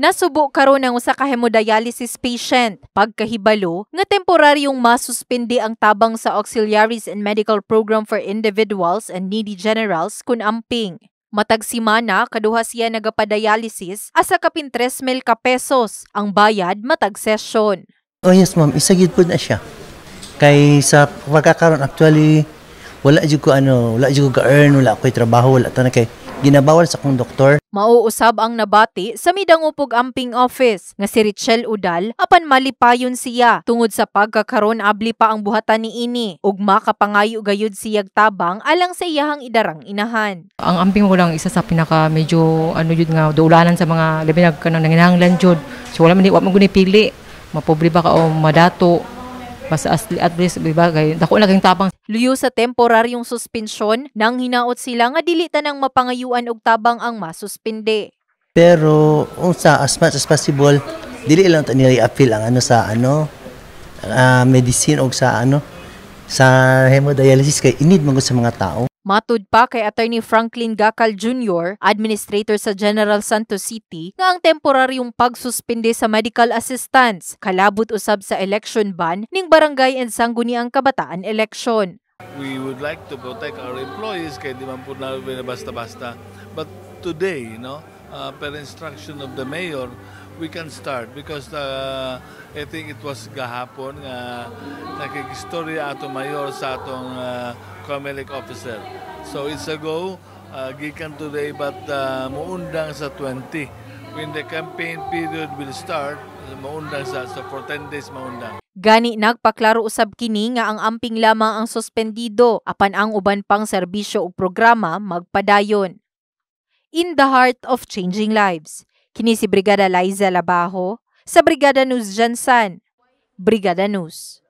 Nasubo karon ang usa ka hemodialysis patient pagkahibalo nga temporaryong masuspindi ang tabang sa Auxiliaries and Medical Program for Individuals and Needy Generals kun amping. Matag simana kaduha siya nagapadialysis asa kapin 3,000 ka pesos ang bayad matag session. Oh yes ma'am, isagid pud na siya. Kay sa pagkakaron actually wala jud ko ano, wala jud ko ga earn, wala ko trabaho, wala ta na kay ginabawal sa kong doktor. Mauusab ang nabati sa Midangupog Amping Office nga si Richel Udal apan malipayon siya tungod sa pagkakaron abli pa ang buhatan ni ini ug makapangayo gayud siyag tabang alang sa iyahang idarang inahan. Ang amping ko lang isa sa pinaka medyo ano jud nga duulanan sa mga labi na kanang nanginahanglan jud. So wala man di wa man pili. Mapobre ba ka o madato basta at least diba kay dako na king tabang Luyo sa temporaryong suspensyon nang hinaot sila nga dili tanang mapangayuan og tabang ang masuspinde. Pero unsa as much as possible dili lang ta nila appeal ang ano sa ano uh, medicine og sa ano sa hemodialysis kay inid man sa mga tao. Matud pa kay Attorney Franklin Gakal Jr., Administrator sa General Santos City, nga ang temporaryong pagsuspende sa medical assistance, kalabot usab sa election ban ning barangay and sangguniang kabataan election. We would like to protect our employees kaya di man po namin basta-basta. But today, you know, uh, per instruction of the mayor, we can start because uh, I think it was gahapon nga uh, nakikistorya ato mayor sa atong uh, COMELEC officer. So it's a go, uh, gikan today but uh, muundang sa 20. When the campaign period will start, maundang sa, so for 10 days maundang. Gani nagpaklaro usab kini nga ang amping lamang ang suspendido apan ang uban pang serbisyo o programa magpadayon. In the heart of changing lives, kini si Brigada Liza Labajo sa Brigada News Jansan. Brigada News.